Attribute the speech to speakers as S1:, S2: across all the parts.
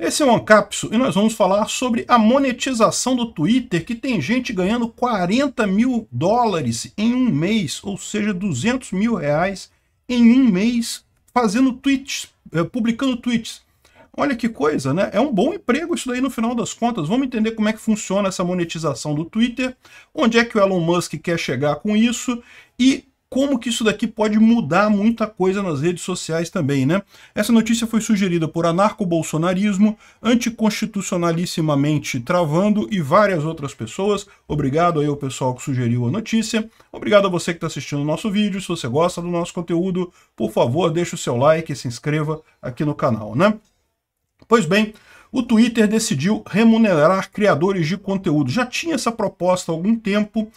S1: Esse é o Ancapso e nós vamos falar sobre a monetização do Twitter, que tem gente ganhando 40 mil dólares em um mês, ou seja, 200 mil reais em um mês, fazendo tweets, eh, publicando tweets. Olha que coisa, né? É um bom emprego isso daí no final das contas. Vamos entender como é que funciona essa monetização do Twitter, onde é que o Elon Musk quer chegar com isso e como que isso daqui pode mudar muita coisa nas redes sociais também, né? Essa notícia foi sugerida por anarco-bolsonarismo, anticonstitucionalissimamente travando e várias outras pessoas. Obrigado aí ao pessoal que sugeriu a notícia. Obrigado a você que está assistindo o nosso vídeo. Se você gosta do nosso conteúdo, por favor, deixe o seu like e se inscreva aqui no canal, né? Pois bem, o Twitter decidiu remunerar criadores de conteúdo. Já tinha essa proposta há algum tempo,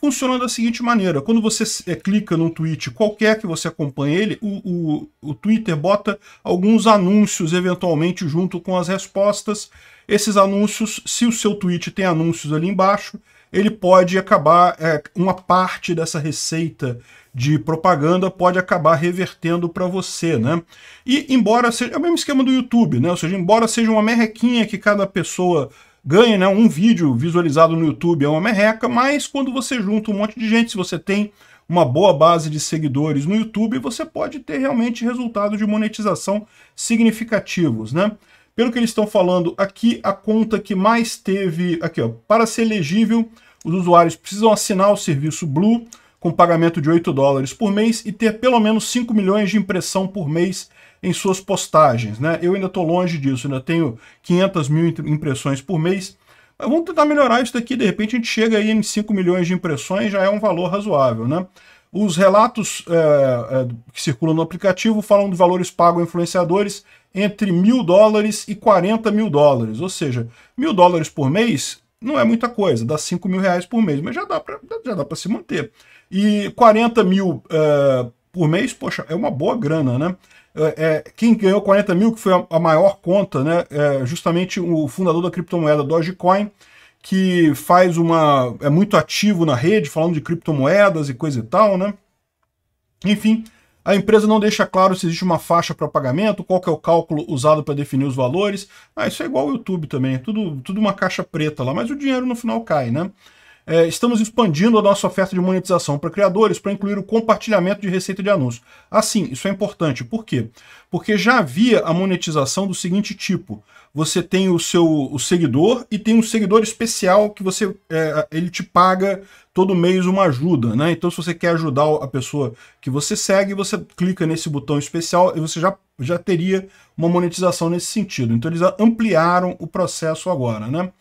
S1: funciona da seguinte maneira: quando você eh, clica num tweet qualquer que você acompanhe ele, o, o, o Twitter bota alguns anúncios eventualmente junto com as respostas. Esses anúncios, se o seu tweet tem anúncios ali embaixo, ele pode acabar, é, uma parte dessa receita de propaganda pode acabar revertendo para você, né? E embora seja, é o mesmo esquema do YouTube, né? Ou seja, embora seja uma merrequinha que cada pessoa ganha né, um vídeo visualizado no YouTube é uma merreca, mas quando você junta um monte de gente, se você tem uma boa base de seguidores no YouTube, você pode ter realmente resultados de monetização significativos, né? Pelo que eles estão falando aqui, a conta que mais teve... Aqui, ó, para ser elegível, os usuários precisam assinar o serviço Blue com pagamento de 8 dólares por mês e ter pelo menos 5 milhões de impressão por mês em suas postagens. Né? Eu ainda estou longe disso, ainda tenho 500 mil impressões por mês. Mas vamos tentar melhorar isso daqui, de repente a gente chega aí em 5 milhões de impressões, já é um valor razoável. Né? Os relatos é, é, que circulam no aplicativo falam de valores pagos a influenciadores entre mil dólares e 40 mil dólares. Ou seja, mil dólares por mês não é muita coisa, dá 5 mil reais por mês, mas já dá para se manter. E 40 mil é, por mês, poxa, é uma boa grana, né? é, quem é, ganhou 40 mil, que foi a, maior conta, né, é justamente o fundador da criptomoeda Dogecoin, que faz uma. é muito ativo na rede, falando de criptomoedas e coisa e tal, né? Enfim, a empresa não deixa claro se existe uma faixa para pagamento, qual que é o cálculo usado para definir os valores. Ah, isso é igual ao YouTube também, é tudo, tudo uma caixa preta lá, mas o dinheiro no final cai, né? É, estamos expandindo a nossa oferta de monetização para criadores para incluir o compartilhamento de receita de anúncio. Assim, ah, isso é importante. Por quê? Porque já havia a monetização do seguinte tipo. Você tem o seu o seguidor e tem um seguidor especial que você é, ele te paga todo mês uma ajuda, né? Então, se você quer ajudar a pessoa que você segue, você clica nesse botão especial e você já, já teria uma monetização nesse sentido. Então, eles ampliaram o processo agora, né?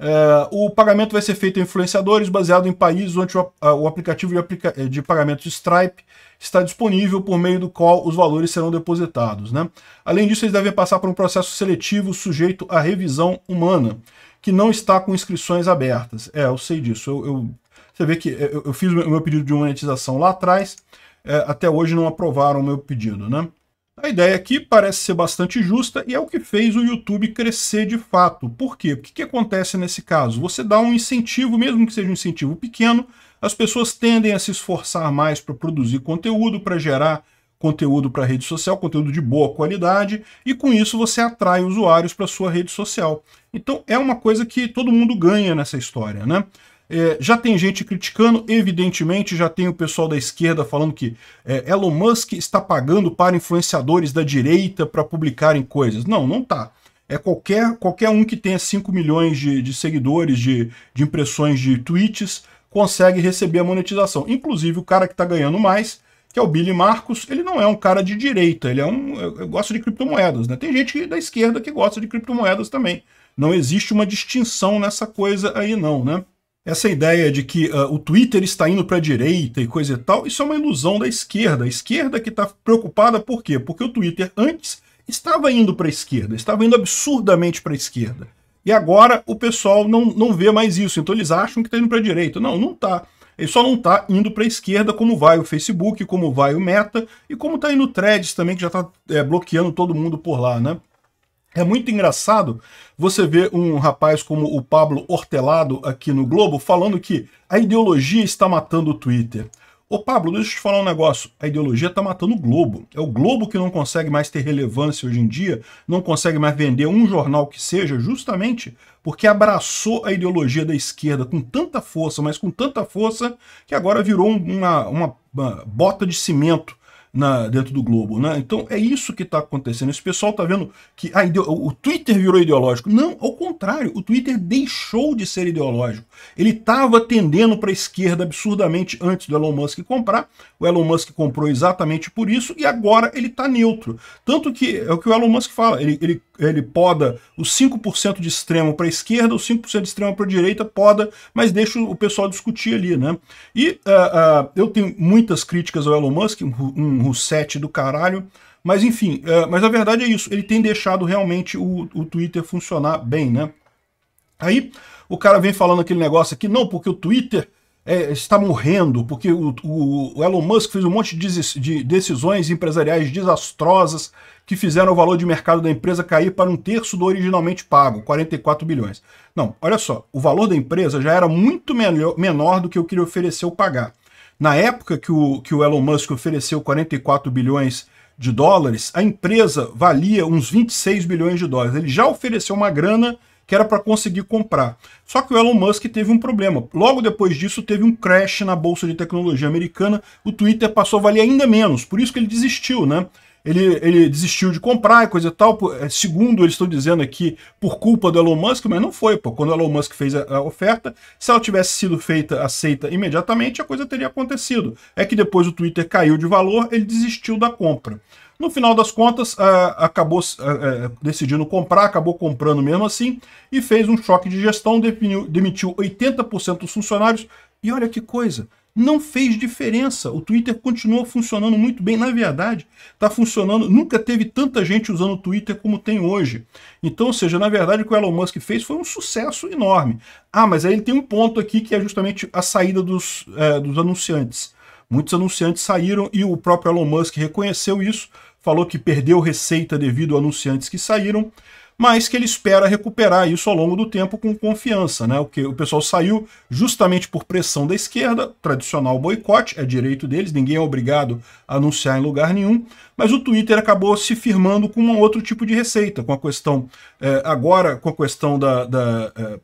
S1: É, o pagamento vai ser feito a influenciadores baseado em países onde o, o aplicativo de, aplica eh, de pagamento Stripe está disponível por meio do qual os valores serão depositados. Né? Além disso, eles devem passar por um processo seletivo sujeito à revisão humana, que não está com inscrições abertas. É, eu sei disso. Eu, eu você vê que eh, eu, eu, fiz o meu pedido de monetização lá atrás, é, até hoje não aprovaram o meu pedido. Né? A ideia aqui parece ser bastante justa e é o que fez o YouTube crescer de fato. Por quê? O que, acontece nesse caso? Você dá um incentivo, mesmo que seja um incentivo pequeno, as pessoas tendem a se esforçar mais para produzir conteúdo, para gerar conteúdo para a rede social, conteúdo de boa qualidade, e com isso você atrai usuários para sua rede social. Então é uma coisa que todo mundo ganha nessa história, né? É, já tem gente criticando, evidentemente, já tem o pessoal da esquerda falando que é, Elon Musk está pagando para influenciadores da direita para publicarem coisas. Não, não tá. É qualquer, qualquer um que tenha 5 milhões de, de seguidores, de, de impressões de tweets, consegue receber a monetização. Inclusive, o cara que está ganhando mais, que é o Billy Marcos, ele não é um cara de direita, ele é um. gosta de criptomoedas, né? Tem gente da esquerda que gosta de criptomoedas também. Não existe uma distinção nessa coisa aí, não, né? Essa ideia de que uh, o Twitter está indo para a direita e coisa e tal, isso é uma ilusão da esquerda. A esquerda que está preocupada por quê? Porque o Twitter antes estava indo para a esquerda, estava indo absurdamente para a esquerda. E agora o pessoal não, não vê mais isso, então eles acham que está indo para a direita. Não, não está. Ele só não está indo para a esquerda como vai o Facebook, como vai o Meta e como está indo o Threads também, que já está é, eh, bloqueando todo mundo por lá, né? É muito engraçado você ver um rapaz como o Pablo Hortelado aqui no Globo falando que a ideologia está matando o Twitter. Ô Pablo, deixa eu te falar um negócio. A ideologia está matando o Globo. É o Globo que não consegue mais ter relevância hoje em dia, não consegue mais vender um jornal que seja, justamente porque abraçou a ideologia da esquerda com tanta força, mas com tanta força, que agora virou uma, uma, uma ah, bota de cimento na, dentro do Globo. Né? Então é isso que está acontecendo. Esse pessoal está vendo que ah, o Twitter virou ideológico. Não, ao contrário, o Twitter deixou de ser ideológico. Ele estava tendendo para a esquerda absurdamente antes do Elon Musk comprar. O Elon Musk comprou exatamente por isso e agora ele está neutro. Tanto que é o que o Elon Musk fala, ele, ele ele poda os 5% de extremo para a esquerda, os 5% de extremo para a direita, poda, mas deixa o pessoal discutir ali, né? E uh, uh, eu tenho muitas críticas ao Elon Musk, um, um do caralho, mas enfim, uh, mas a verdade é isso, ele tem deixado realmente o, o Twitter funcionar bem, né? Aí o cara vem falando aquele negócio aqui, não, porque o Twitter é, está morrendo, porque o, o, Elon Musk fez um monte de decisões empresariais desastrosas que fizeram o valor de mercado da empresa cair para um terço do originalmente pago, 44 bilhões. Não, olha só, o valor da empresa já era muito melhor, menor do que o que ele ofereceu pagar. Na época que o, que o Elon Musk ofereceu 44 bilhões de dólares, a empresa valia uns 26 bilhões de dólares. Ele já ofereceu uma grana que era para conseguir comprar. Só que o Elon Musk teve um problema. Logo depois disso, teve um crash na bolsa de tecnologia americana. O Twitter passou a valer ainda menos, por isso que ele desistiu, né? Ele, ele, desistiu de comprar e coisa e tal. Eh, segundo eles estão dizendo aqui, por culpa do Elon Musk, mas não foi, pô. Quando o Elon Musk fez a, a, oferta, se ela tivesse sido feita, aceita imediatamente, a coisa teria acontecido. É que depois o Twitter caiu de valor, ele desistiu da compra. No final das contas, acabou é, decidindo comprar, acabou comprando mesmo assim e fez um choque de gestão, definiu, demitiu 80% dos funcionários. E olha que coisa, não fez diferença. O Twitter continuou funcionando muito bem, na verdade, está funcionando. Nunca teve tanta gente usando o Twitter como tem hoje. Então, ou seja, na verdade, o que o Elon Musk fez foi um sucesso enorme. Ah, mas aí ele tem um ponto aqui que é justamente a saída dos, é, dos anunciantes. Muitos anunciantes saíram e o próprio Elon Musk reconheceu isso falou que perdeu receita devido a anunciantes que saíram, mas que ele espera recuperar isso ao longo do tempo com confiança. Né? O, que, o pessoal saiu justamente por pressão da esquerda, tradicional boicote, é direito deles, ninguém é obrigado a anunciar em lugar nenhum, mas o Twitter acabou se firmando com um outro tipo de receita, com a questão, eh, agora com a questão da, da eh,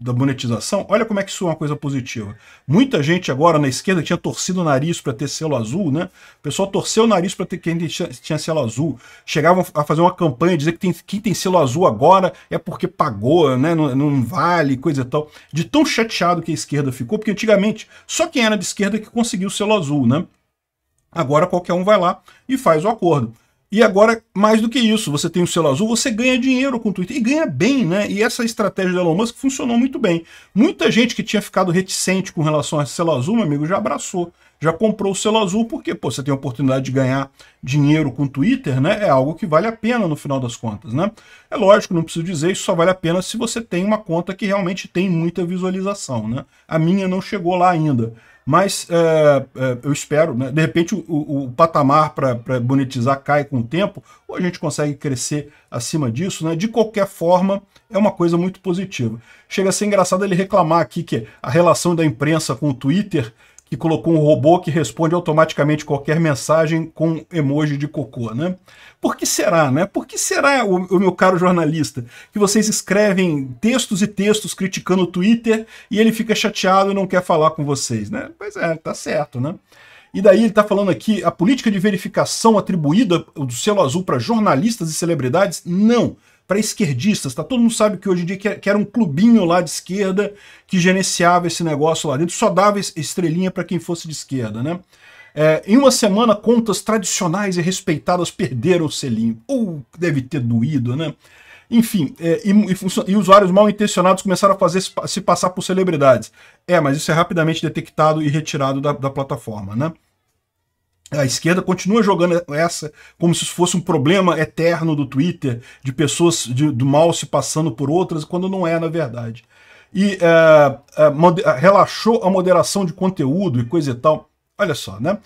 S1: da monetização, olha como é que isso é uma coisa positiva. Muita gente agora na esquerda tinha torcido o nariz para ter selo azul, né? O pessoal torceu o nariz para ter quem tinha, tinha selo azul. Chegavam a fazer uma campanha, dizer que tem, quem tem selo azul agora é porque pagou, né? Não, não vale, coisa e tal. De tão chateado que a esquerda ficou, porque antigamente só quem era de esquerda que conseguiu o selo azul, né? Agora qualquer um vai lá e faz o acordo. E agora, mais do que isso, você tem o selo azul, você ganha dinheiro com o Twitter. E ganha bem, né? E essa estratégia do Elon Musk funcionou muito bem. Muita gente que tinha ficado reticente com relação a selo azul, meu amigo, já abraçou já comprou o selo azul, porque pô, você tem a oportunidade de ganhar dinheiro com o Twitter, né? É algo que vale a pena no final das contas, né? É lógico, não preciso dizer, isso só vale a pena se você tem uma conta que realmente tem muita visualização, né? A minha não chegou lá ainda, mas é, é, eu espero, né? de repente o, o, o patamar para monetizar cai com o tempo, ou a gente consegue crescer acima disso, né? De qualquer forma, é uma coisa muito positiva. Chega a ser engraçado ele reclamar aqui que a relação da imprensa com o Twitter que colocou um robô que responde automaticamente qualquer mensagem com emoji de cocô, né? Por que será, né? Por que será, o, o meu caro jornalista, que vocês escrevem textos e textos criticando o Twitter e ele fica chateado e não quer falar com vocês, né? Pois é, tá certo, né? E daí ele está falando aqui, a política de verificação atribuída do selo azul para jornalistas e celebridades, não para esquerdistas, tá? Todo mundo sabe que hoje em dia que, é, que era um clubinho lá de esquerda que gerenciava esse negócio lá dentro, só dava estrelinha para quem fosse de esquerda, né? É, em uma semana, contas tradicionais e respeitadas perderam o selinho. Ou deve ter doído, né? Enfim, é, e, e, e, usuários mal intencionados começaram a fazer se passar por celebridades. É, mas isso é rapidamente detectado e retirado da, da plataforma, né? A esquerda continua jogando essa como se fosse um problema eterno do Twitter, de pessoas de, do mal se passando por outras, quando não é, na verdade. E é, é, relaxou a moderação de conteúdo e coisa e tal. Olha só, né?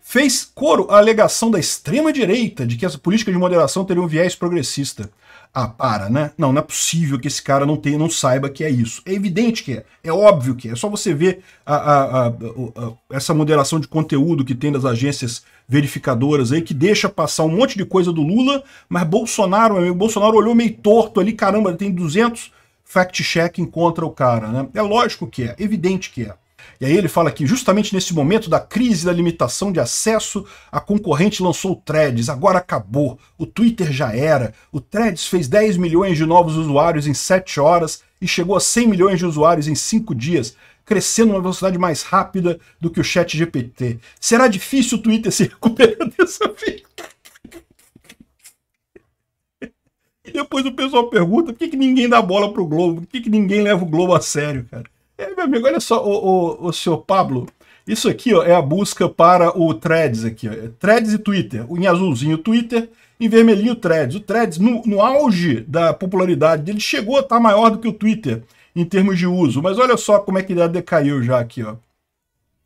S1: Fez coro a alegação da extrema-direita de que essa política de moderação teria um viés progressista. Ah, para, né? Não, não é possível que esse cara não tenha, não saiba que é isso. É evidente que é, é óbvio que é. É só você ver a, a, a, essa moderação de conteúdo que tem das agências verificadoras aí, que deixa passar um monte de coisa do Lula, mas Bolsonaro, amigo, Bolsonaro olhou meio torto ali, caramba, tem 200 fact-checking contra o cara, né? É lógico que é, é evidente que é. E aí ele fala que justamente nesse momento da crise da limitação de acesso, a concorrente lançou o Threads, agora acabou, o Twitter já era, o Threads fez 10 milhões de novos usuários em 7 horas e chegou a 100 milhões de usuários em 5 dias, crescendo uma velocidade mais rápida do que o chat GPT. Será difícil o Twitter se recuperar dessa vida? E depois o pessoal pergunta por que, que ninguém dá bola pro Globo, por que, que ninguém leva o Globo a sério, cara. É, meu amigo, olha só, o, o, o senhor Pablo, isso aqui ó, é a busca para o Threads aqui. Ó. É Threads e Twitter. Em azulzinho Twitter, em vermelhinho Threads. O Threads, no, no auge da popularidade dele, chegou a estar tá maior do que o Twitter em termos de uso. Mas olha só como é que ele decaiu já aqui. Ó.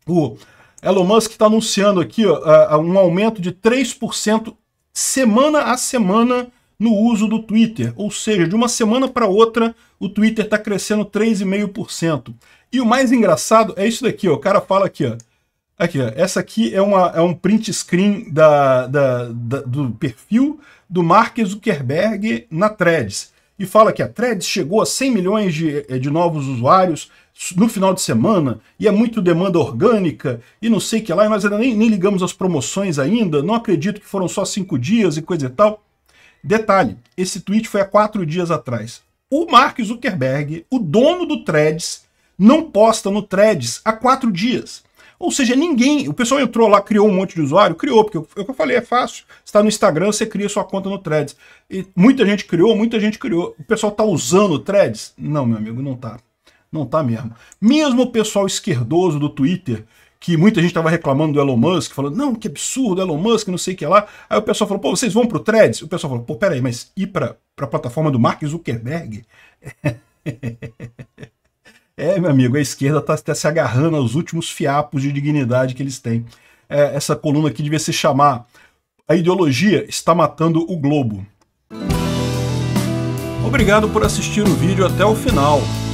S1: O Elon Musk está anunciando aqui ó, um aumento de 3% semana a semana no uso do Twitter, ou seja, de uma semana para outra o Twitter está crescendo 3,5%. E o mais engraçado é isso daqui, ó, o cara fala aqui, ó, aqui, ó, essa aqui é, uma, é um print screen da, da, da, do perfil do Mark Zuckerberg na Threads. E fala que a Threads chegou a 100 milhões de, eh, de novos usuários no final de semana, e é muito demanda orgânica, e não sei o que lá, e nós ainda nem, nem ligamos as promoções ainda, não acredito que foram só cinco dias e coisa e tal. Detalhe, esse tweet foi há quatro dias atrás. O Mark Zuckerberg, o dono do Threads, não posta no Threads há quatro dias. Ou seja, ninguém. O pessoal entrou lá, criou um monte de usuário, criou, porque é o que eu falei, é fácil. Você está no Instagram, você cria sua conta no Threads. E muita gente criou, muita gente criou. O pessoal está usando o Threads? Não, meu amigo, não está Não está mesmo. Mesmo o pessoal esquerdoso do Twitter que muita gente estava reclamando do Elon Musk, falando, não, que absurdo, Elon Musk, não sei o que lá. Aí o pessoal falou, pô, vocês vão para o Threads? O pessoal falou, pô, peraí, mas ir para a plataforma do Mark Zuckerberg? é, meu amigo, a esquerda está tá se agarrando aos últimos fiapos de dignidade que eles têm. É, essa coluna aqui devia se chamar A Ideologia está Matando o Globo. Obrigado por assistir o vídeo até o final.